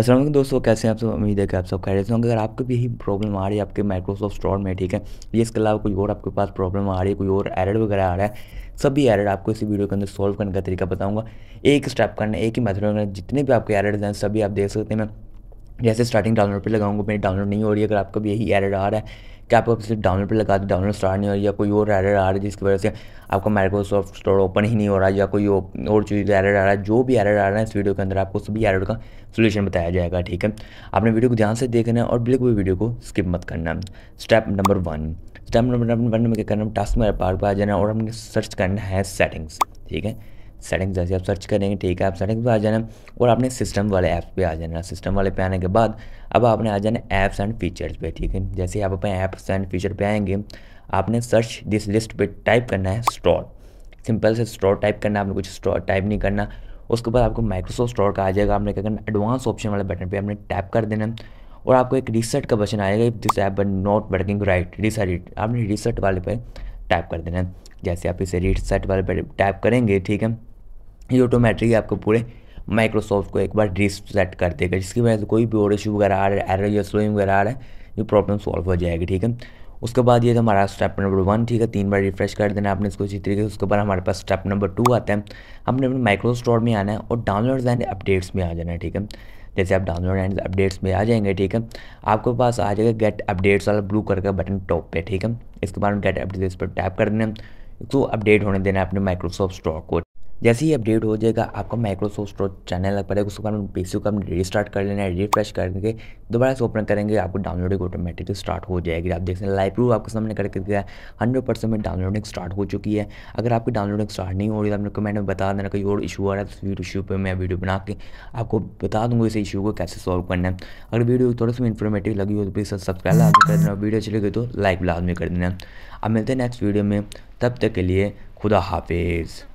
असलम दोस्तों कैसे हैं आप सब उम्मीद है कि आप सब खैरियत होंगे अगर आपको भी यही प्रॉब्लम आ रही है आपके माइक्रोसॉफ्ट स्टोर में ठीक है ये इसके अलावा कोई और आपके पास प्रॉब्लम आ रही है कोई और एरर वगैरह आ रहा है सभी एरर आपको इसी वीडियो के अंदर सॉल्व करने का तरीका बताऊंगा एक स्टेप करना एक ही मेथड करना जितने भी आपके एरर्स हैं सभी आप देख सकते हैं मैं जैसे स्टार्टिंग डाउनलोड पर लगाऊंगा मेरी डाउनलोड नहीं हो रही है अगर आपका भी यही एरर आ रहा है कि आपको सिर्फ डाउनलोड पर लगा दें डाउनलोड स्टार्ट नहीं हो रही या कोई और एरर आ रहा है जिसकी वजह से आपका माइक्रोसॉफ्ट स्टोर ओपन ही नहीं हो रहा या कोई और चीज़ एरर आ रहा है जो भी एरर आ रहा है इस वीडियो के अंदर आपको सभी एरर का सोल्यूशन बताया जाएगा ठीक है आपने वीडियो को ध्यान से देखना है और बिल्कुल वीडियो को स्किप मत करना step number one step number one में क्या करना टास्क में पार पर आ जाना और हमने सर्च करना है सेटिंग्स ठीक है सेटिंग्स जैसे आप सर्च करेंगे ठीक है आप सेटिंग्स पर आ जाना और आपने सिस्टम वाले ऐप्स पे आ जाना सिस्टम वाले पे आने के बाद अब आपने आ जाना ऐप्स एंड फीचर्स पे ठीक है जैसे आप अपने ऐप्स एंड फीचर पे आएंगे आपने सर्च दिस लिस्ट पे टाइप करना है स्टोर सिंपल से स्टोर टाइप करना है आपने कुछ स्टोर टाइप नहीं करना उसके बाद आपको माइक्रोसॉफ्ट स्टोर का आ जाएगा आपने क्या करना एडवांस ऑप्शन वाले बटन पर आपने टैप कर देना और आपको एक रीसेट का बचन आएगा this app not working right reset आपने रीसेट वाले पर टाइप कर देना जैसे आप इसे रीसेट वाले पर टैप करेंगे ठीक है ये ऑटोमेटिकली आपको पूरे माइक्रोसॉफ्ट को एक बार रिसेट कर देगा जिसकी वजह से कोई भी और इशू वगैरह आ रहा है एरर या स्लोइंग वगैरह आ रहा है ये प्रॉब्लम सॉल्व हो जाएगी ठीक है उसके बाद ये हमारा स्टेप नंबर वन ठीक है तीन बार रिफ्रेश कर देना आपने इसको इसी तरीके से उसके बाद हमारे पास स्टेप नंबर टू आता है हमने अपने माइक्रो स्टोर में आना है और डाउनलोड्स एंड अपडेट्स में आ जाना है ठीक है जैसे आप डाउनलोड एंड अपडेट्स में आ जाएंगे ठीक है आपके पास आ जाएगा गेट अपडेट्स वाला ब्लू कलर का बटन टॉप पर ठीक है इसके बाद गेट अपडेट्स पर टैप कर देना तो अपडेट होने देना अपने माइक्रोसॉफ्ट स्टॉक को जैसे ही अपडेट हो जाएगा आपका माइक्रोसॉफ्ट स्टोर चैनल लग पड़ेगा उसके बाद बेसिक अपने रिस्टार्ट कर लेना है रिफ्रेश करके दोबारा से ओपन करेंगे आपको डाउनलोडिंग ऑटोमेटिकली स्टार्ट हो जाएगी आप देख सकते हैं लाइव प्रूफ आपके सामने करके दिया है हंड्रेड परसेंट में डाउनलोडिंग स्टार्ट हो चुकी है अगर आपकी डाउनलोडिंग स्टार्ट नहीं हो रही तो आपको कमेंट में बता देना कोई और इशू आ रहा है तो फिर इशू पर मैं वीडियो बना के आपको बता दूँगा इस इशू को कैसे सॉल्व करना है अगर वीडियो थोड़ा सा इन्फॉर्मेटिव लगी हो तो प्लीज़ सब्सक्राइब लाजमी कर देना वीडियो अच्छी लगी तो लाइक लाजमी कर देना अब मिलते हैं नेक्स्ट वीडियो में तब तक के लिए खुदा हाफिज़